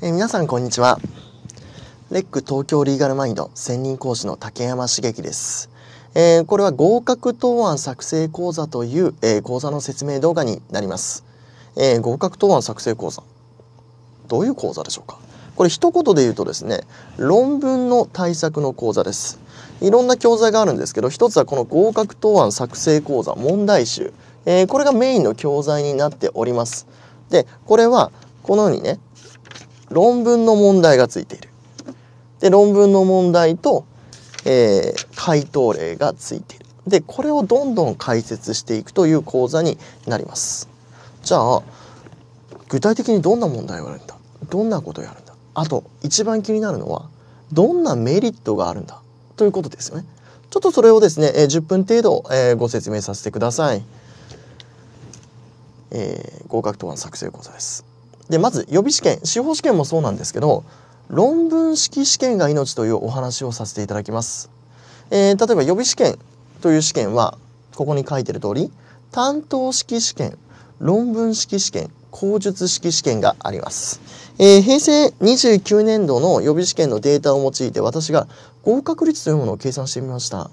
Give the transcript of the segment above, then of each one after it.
えー、皆さんこんにちは。レック東京リーガルマインド専任講師の竹山茂樹です。えー、これは合格答案作成講座という、えー、講座の説明動画になります。え合格答案作成講座。どういう講座でしょうかこれ一言で言うとですね、論文の対策の講座です。いろんな教材があるんですけど、一つはこの合格答案作成講座問題集。えこれがメインの教材になっております。で、これはこのようにね、論文の問題がついている。で、論文の問題と、えー、回答例がついている。で、これをどんどん解説していくという講座になります。じゃあ、具体的にどんな問題をやるんだどんなことをやるんだあと、一番気になるのは、どんなメリットがあるんだということですよね。ちょっとそれをですね、えー、10分程度、えー、ご説明させてください。えー、合格答案作成講座です。で、まず予備試験、司法試験もそうなんですけど、論文式試験が命というお話をさせていただきます。えー、例えば予備試験という試験は、ここに書いてる通り、担当式試験、論文式試験、口述式試験があります。えー、平成29年度の予備試験のデータを用いて私が合格率というものを計算してみました。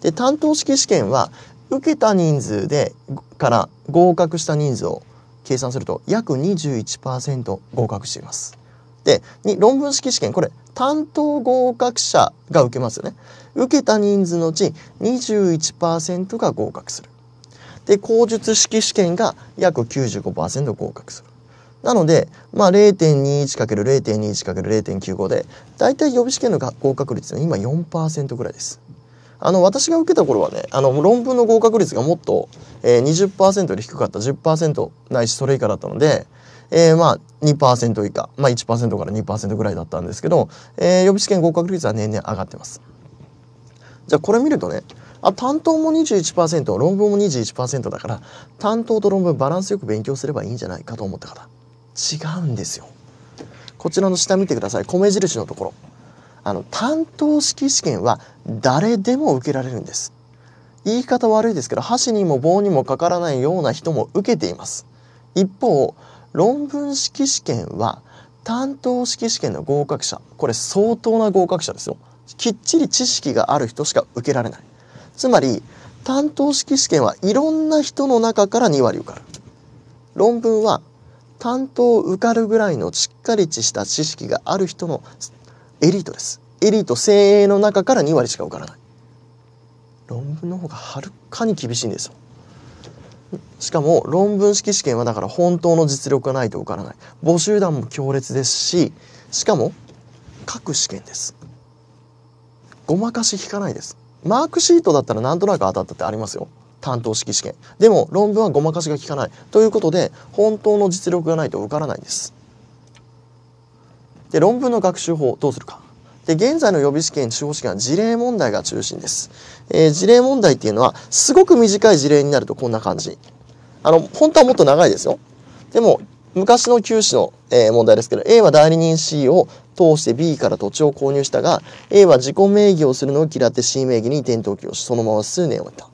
で、担当式試験は受けた人数でから合格した人数を計算すると約21%合格しています。で論文式試験これ担当合格者が受けますよね。受けた人数のうち21%が合格する。で口述式試験が約95%合格する。なので、まあ、0.21×0.21×0.95 で大体予備試験の合格率は今4%ぐらいです。あの私が受けた頃はねあの論文の合格率がもっと、えー、20%より低かった10%ないしそれ以下だったので、えー、まあ2%以下、まあ、1%から2%ぐらいだったんですけど、えー、予備試験合格率は年々上がってます。じゃあこれ見るとねあ担当も21%論文も21%だから担当と論文バランスよく勉強すればいいんじゃないかと思った方違うんですよ。こちらの下見てください米印のところあの担当式試験は誰でも受けられるんです言い方悪いですけど箸にも棒にもかからないような人も受けています一方論文式試験は担当式試験の合格者これ相当な合格者ですよきっちり知識がある人しか受けられないつまり担当式試験はいろんな人の中から2割受かる論文は担当を受かるぐらいのしっかりした知識がある人のエリートですエリート精鋭の中から2割しか受からない論文の方がはるかに厳しいんですよしかも論文式試験はだから本当の実力がないと受からない募集団も強烈ですししかも各試験ですごまかし引かないですマークシートだったらなんとなく当たったってありますよ担当式試験でも論文はごまかしが効かないということで本当の実力がないと受からないんですで論文の学習法どうするかで現在の予備試験司法試験は事例問題が中心です、えー、事例問題っていうのはすごく短い事例になるとこんな感じあの本当はもっと長いですよでも昔の九死の、えー、問題ですけど A は代理人 C を通して B から土地を購入したが A は自己名義をするのを嫌って C 名義に転倒をしそのまま数年を終えた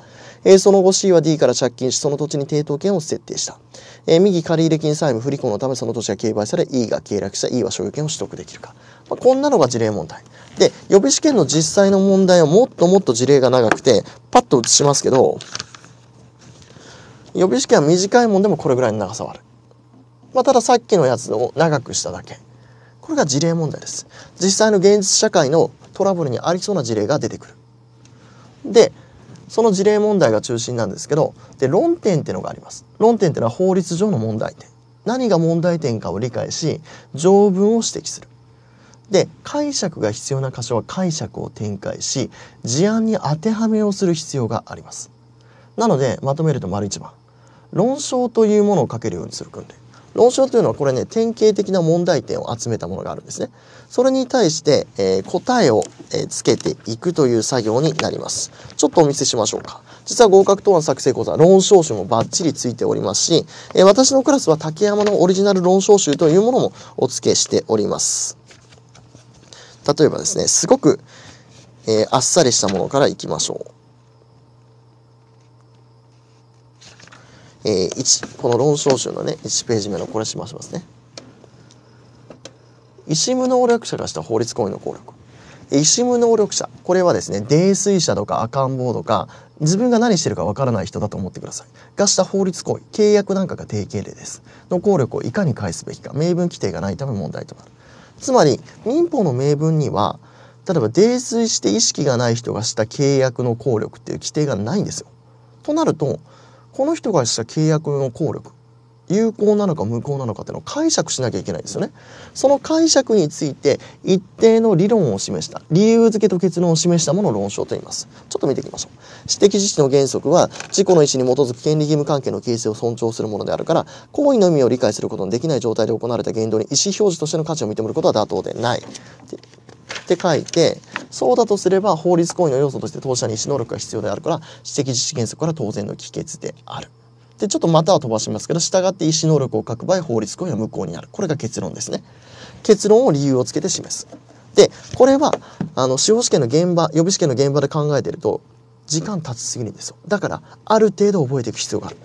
えその後 C は D から借金し、その土地に抵当権を設定した。え右借入金債務不履行のためその土地が競売され E が経約した E は所有権を取得できるか、まあ、こんなのが事例問題で予備試験の実際の問題はもっともっと事例が長くてパッと写しますけど予備試験は短いもんでもこれぐらいの長さはある、まあ、たださっきのやつを長くしただけこれが事例問題です実際の現実社会のトラブルにありそうな事例が出てくるでその事例問題が中心なんですけどで論点っていうのがあります論点っていうのは法律上の問題点何が問題点かを理解し条文を指摘するで解釈が必要な箇所は解釈を展開し事案に当てはめをする必要がありますなのでまとめると丸一番論証というものをかけるようにする訓練論証というのはこれね典型的な問題点を集めたものがあるんですね。それに対して、えー、答えを、えー、つけていくという作業になります。ちょっとお見せしましょうか。実は合格答案作成講座、論証集もバッチリついておりますし、えー、私のクラスは竹山のオリジナル論証集というものもお付けしております。例えばですね、すごく、えあっさりしたものからいきましょう。えー、この論証集のね、1ページ目のこれしましますね。イシ能力者がした法律行為の効力。イシ無能力者。これはですね、泥酔者とか赤ん坊とか、自分が何してるかわからない人だと思ってください。がした法律行為、契約なんかが定型例です。の効力をいかに返すべきか、明文規定がないため問題となる。つまり、民法の明文には、例えば泥酔して意識がない人がした契約の効力っていう規定がないんですよ。となると、この人がした契約の効力有効なのか無効なのかっていうのを解釈しなきゃいけないですよね。その解釈について一定の理論を示した理由付けと結論を示したものを論証と言います。ちょっと見ていきましょう。私的実施の原則は自己の意思に基づく権利義務関係の形成を尊重するものであるから行為の意味を理解することのできない状態で行われた言動に意思表示としての価値を認めることは妥当でない。って書いてそうだとすれば法律行為の要素として当事者に意思能力が必要であるから知的自主原則から当然の帰結である。で、ちょっとまたは飛ばしますけど、従って意思能力を書く場合、法律行為は無効になる。これが結論ですね。結論を理由をつけて示す。で、これは、あの、司法試験の現場、予備試験の現場で考えてると、時間経ちすぎるんですよ。だから、ある程度覚えていく必要がある。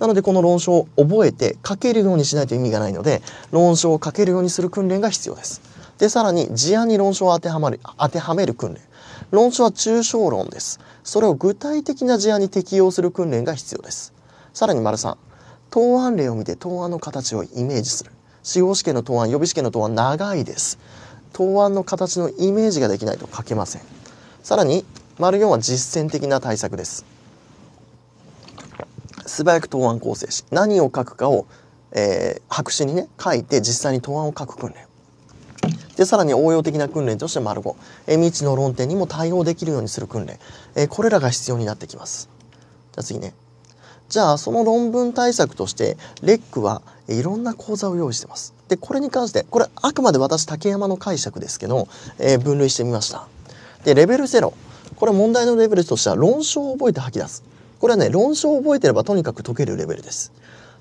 なので、この論証を覚えて書けるようにしないと意味がないので、論証を書けるようにする訓練が必要です。で、さらに事案に論証を当てはまる、当てはめる訓練。論証は抽象論です。それを具体的な事案に適用する訓練が必要です。さらに丸3。答案例を見て答案の形をイメージする。司法試験の答案、予備試験の答案、長いです。答案の形のイメージができないと書けません。さらに、丸4は実践的な対策です。素早く答案構成し、何を書くかを、えー、白紙にね、書いて実際に答案を書く訓練。で、さらに応用的な訓練として丸5、え未知の論点にも対応できるようにする訓練、えこれらが必要になってきます。じゃあ次ね。じゃあその論文対策としてレックはいろんな講座を用意してます。でこれに関してこれあくまで私竹山の解釈ですけど、えー、分類してみました。でレベル0これ問題のレベルとしては論証を覚えて吐き出す。これはね論証を覚えてればとにかく解けるレベルです。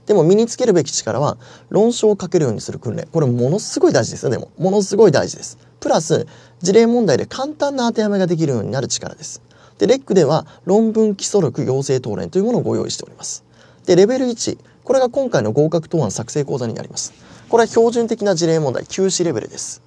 でも身につけるべき力は論証をかけるようにする訓練。これものすごい大事ですよ、でも。ものすごい大事です。プラス、事例問題で簡単な当てはめができるようになる力です。で、レックでは論文基礎力養成討論というものをご用意しております。で、レベル1。これが今回の合格答案作成講座になります。これは標準的な事例問題、休止レベルです。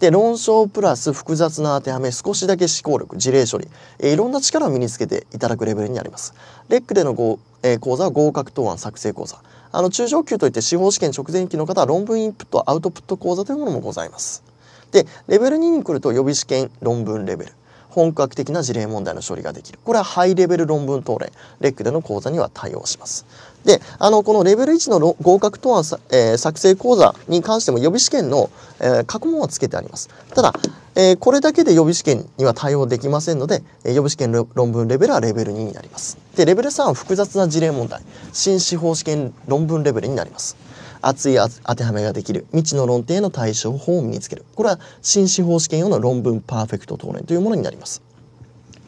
で、論証プラス複雑な当てはめ、少しだけ思考力、事例処理、えー、いろんな力を身につけていただくレベルになります。レックでの、えー、講座は合格答案作成講座。あの中小級といって司法試験直前期の方は論文インプットアウトプット講座というものもございます。でレベル2に来ると予備試験論文レベル本格的な事例問題の処理ができる。これはハイレベル論文答論、レックでの講座には対応します。で、あの、このレベル1の合格答案、えー、作成講座に関しても予備試験の、えー、過去問はつけてあります。ただ、えー、これだけで予備試験には対応できませんので、えー、予備試験論文レベルはレベル2になります。で、レベル3は複雑な事例問題、新司法試験論文レベルになります。熱い当てはめができる未知の論点への対処法を身につけるこれは新司法試験用の論文パーフェクト答練というものになります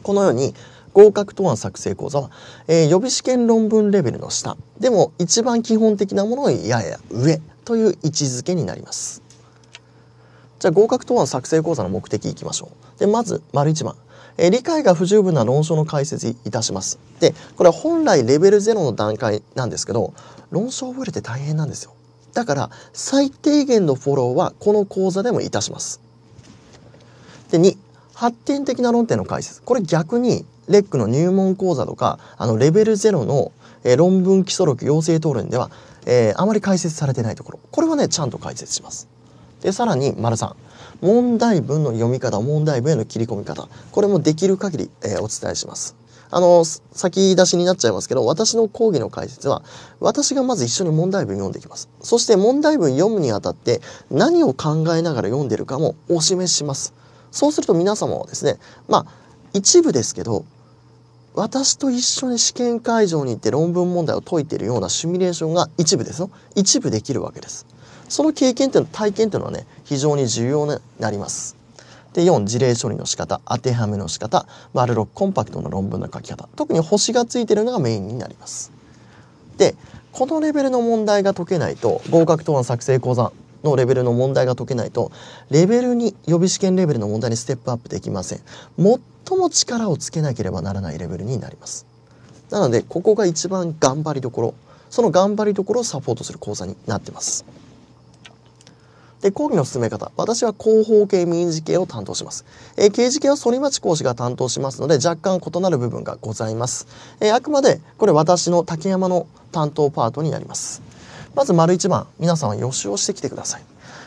このように合格答案作成講座は、えー、予備試験論文レベルの下でも一番基本的なものをやや上という位置づけになりますじゃあ合格答案作成講座の目的いきましょうでまず丸1番え理解が不十分な論証の解説いたします。で、これは本来レベル0の段階なんですけど、論証を覚えるって大変なんですよ。だから最低限のフォローはこの講座でもいたします。で2発展的な論点の解説これ逆にレックの入門講座とかあのレベル0の、え論文基礎録養成討論では、えー、あまり解説されてないところこれはねちゃんと解説します。でさらに丸3問題文の読み方問題文への切り込み方これもできる限り、えー、お伝えします。あの、先出しになっちゃいますけど、私の講義の解説は、私がまず一緒に問題文読んでいきます。そして問題文読むにあたって、何を考えながら読んでるかもお示しします。そうすると皆様はですね、まあ、一部ですけど、私と一緒に試験会場に行って論文問題を解いているようなシミュレーションが一部ですよ。一部できるわけです。その経験っていうの、体験っていうのはね、非常に重要になります。で4事例処理の仕方当てはめの仕方丸6コンパクトの論文の書き方特に星がついてるのがメインになります。でこのレベルの問題が解けないと合格答案作成講座のレベルの問題が解けないとレベルに予備試験レベルの問題にステップアップできません最も力をつけなければならないレベルになりますなのでここが一番頑張りどころその頑張りどころをサポートする講座になってますで、講義の進め方。私は広報系、民事系を担当します。えー、刑事系は反町講師が担当しますので、若干異なる部分がございます。えー、あくまで、これ私の竹山の担当パートになります。まず、丸1番。皆さんは予習をしてきてください。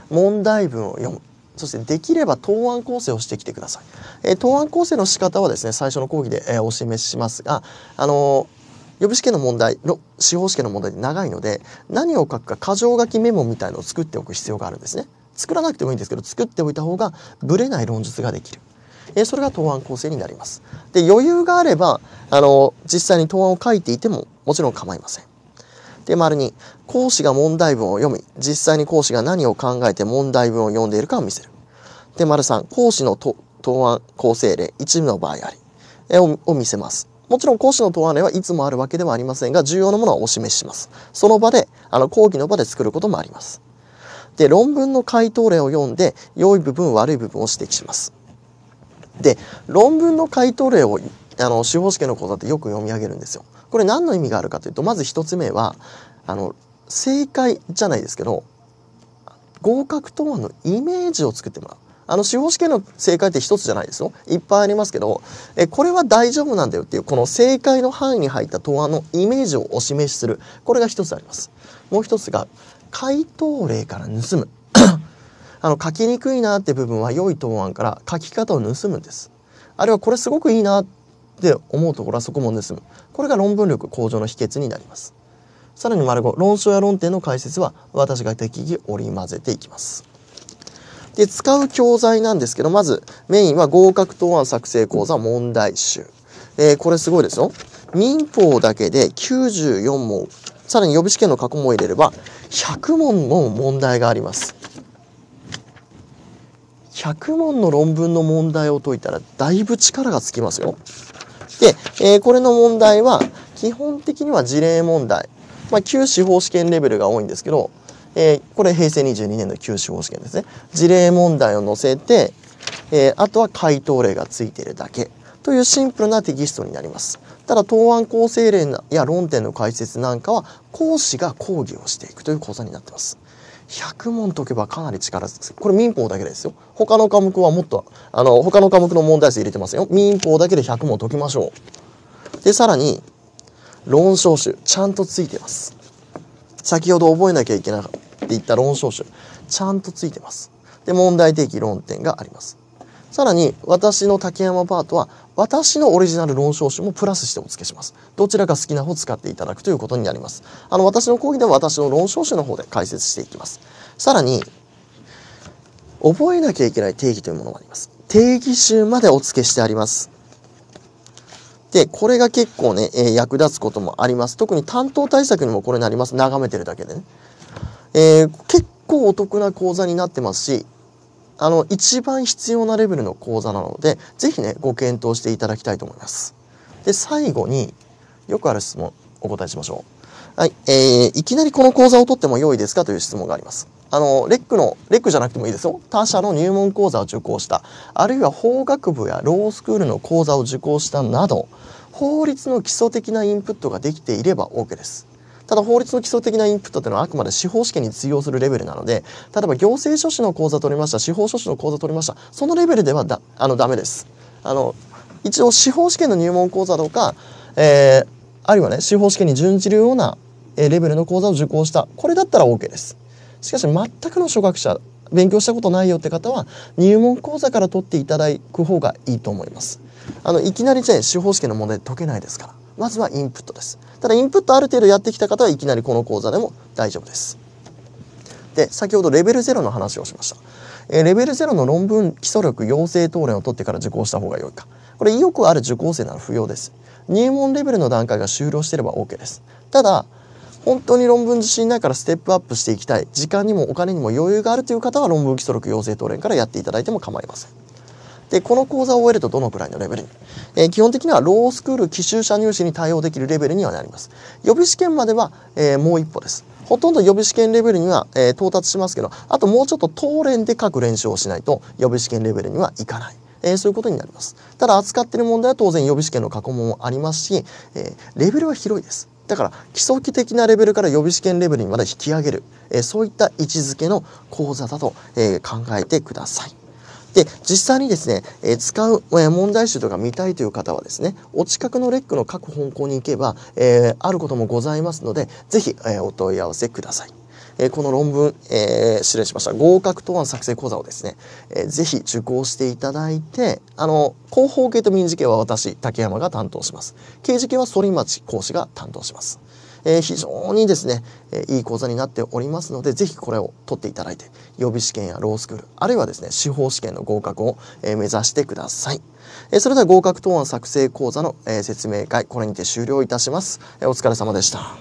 問題文を読む。そしてできれば答案構成をしてきてください。えー、答案構成の仕方はですね、最初の講義で、えお示ししますが、あの予備試験の問題の司法試験の問題って長いので何を書くか箇条書きメモみたいのを作っておく必要があるんですね。作らなくてもいいんですけど作っておいた方がブレない論述ができる。えそれが答案構成になります。で余裕があればあの実際に答案を書いていてももちろん構いません。で丸に講師が問題文を読み実際に講師が何を考えて問題文を読んでいるかを見せる。で丸3講師の答案構成例一部の場合ありを見せます。もちろん講師の答案例はいつもあるわけではありませんが、重要なものはお示しします。その場で、あの、講義の場で作ることもあります。で、論文の回答例を読んで、良い部分、悪い部分を指摘します。で、論文の回答例を、あの、司法試験の講座ってよく読み上げるんですよ。これ何の意味があるかというと、まず一つ目は、あの、正解じゃないですけど、合格答案のイメージを作ってもらう。あの司法試験の正解って一つじゃないですよいっぱいありますけどえこれは大丈夫なんだよっていうこの正解の範囲に入った答案のイメージをお示しするこれが一つありますもう一つが回答例から盗む あの書きにくいなって部分は良い答案から書き方を盗むんですあるいはこれすごくいいなって思うところはそこも盗むこれが論文力向上の秘訣になりますさらに丸5論証や論点の解説は私が適宜織り交ぜていきますで使う教材なんですけどまずメインは合格答案作成講座問題集、えー、これすごいですよ民法だけで94問さらに予備試験の過去も入れれば100問の問題があります100問の論文の問題を解いたらだいぶ力がつきますよ。で、えー、これの問題は基本的には事例問題。まあ、旧司法試験レベルが多いんですけど、えー、これ平成22年の九州方式ですね事例問題を載せて、えー、あとは回答例がついているだけというシンプルなテキストになりますただ答案構成例や論点の解説なんかは講師が講義をしていくという講座になってます100問解けばかなり力ですこれ民法だけですよ他の科目はもっとあの他の科目の問題数入れてますよ民法だけで100問解きましょうでさらに論証集ちゃんとついてます先ほど覚えなきゃいけなかったって言った論証集、ちゃんとついてます。で、問題提起論点があります。さらに、私の竹山パートは、私のオリジナル論証集もプラスしてお付けします。どちらか好きな方を使っていただくということになります。あの、私の講義では私の論証集の方で解説していきます。さらに、覚えなきゃいけない定義というものがあります。定義集までお付けしてあります。で、これが結構ね、えー、役立つこともあります。特に担当対策にもこれなります。眺めてるだけでね。えー、結構お得な講座になってますし、あの、一番必要なレベルの講座なので、是非ね、ご検討していただきたいと思います。で、最後によくある質問、お答えしましょう。はい、えー、いきなりこの講座を取っても良いですかという質問があります。あの、レックの、レックじゃなくてもいいですよ。他社の入門講座を受講した。あるいは法学部やロースクールの講座を受講したなど、法律の基礎的なインプットができていれば OK です。ただ法律の基礎的なインプットというのはあくまで司法試験に通用するレベルなので、例えば行政書士の講座取りました、司法書士の講座取りました、そのレベルではだ、あの、ダメです。あの、一応司法試験の入門講座とか、えー、あるいはね、司法試験に準じるような、えレベルの講座を受講した。これだったら OK です。しかし全くの初学者勉強したことないよって方は入門講座から取っていただく方がいいと思います。あのいきなりじゃあ司法試験の問題解けないですからまずはインプットです。ただインプットある程度やってきた方はいきなりこの講座でも大丈夫です。で先ほどレベル0の話をしました。えレベル0の論文基礎力養成答連を取ってから受講した方が良いか。これ意欲ある受講生なら不要です。入門レベルの段階が終了してれば OK です。ただ、本当に論文自信ないからステップアップしていきたい時間にもお金にも余裕があるという方は論文基礎録養成等連からやっていただいても構いません。で、この講座を終えるとどのくらいのレベルに、えー、基本的にはロースクール奇襲者入試に対応できるレベルにはなります。予備試験までは、えー、もう一歩です。ほとんど予備試験レベルには、えー、到達しますけど、あともうちょっと当連で書く練習をしないと予備試験レベルにはいかない。えー、そういうことになります。ただ扱っている問題は当然予備試験の過去問もありますし、えレベルは広いです。だから基礎的なレベルから予備試験レベルにまで引き上げる、えー、そういった位置づけの講座だと、えー、考えてください。で、実際にですね、えー、使う、え問題集とか見たいという方はですね、お近くのレックの各方向に行けば、えあることもございますので、是非えお問い合わせください。えこの論文、え失礼しました、合格答案作成講座をですね、えー、ぜひ受講していただいて、あの、広報系と民事系は私、竹山が担当します。刑事系は反町講師が担当します。えー、非常にですね、えー、いい講座になっておりますので、ぜひこれを取っていただいて、予備試験やロースクール、あるいはですね、司法試験の合格を、えー、目指してください。えそれでは合格答案作成講座の、え説明会、これにて終了いたします。えお疲れ様でした。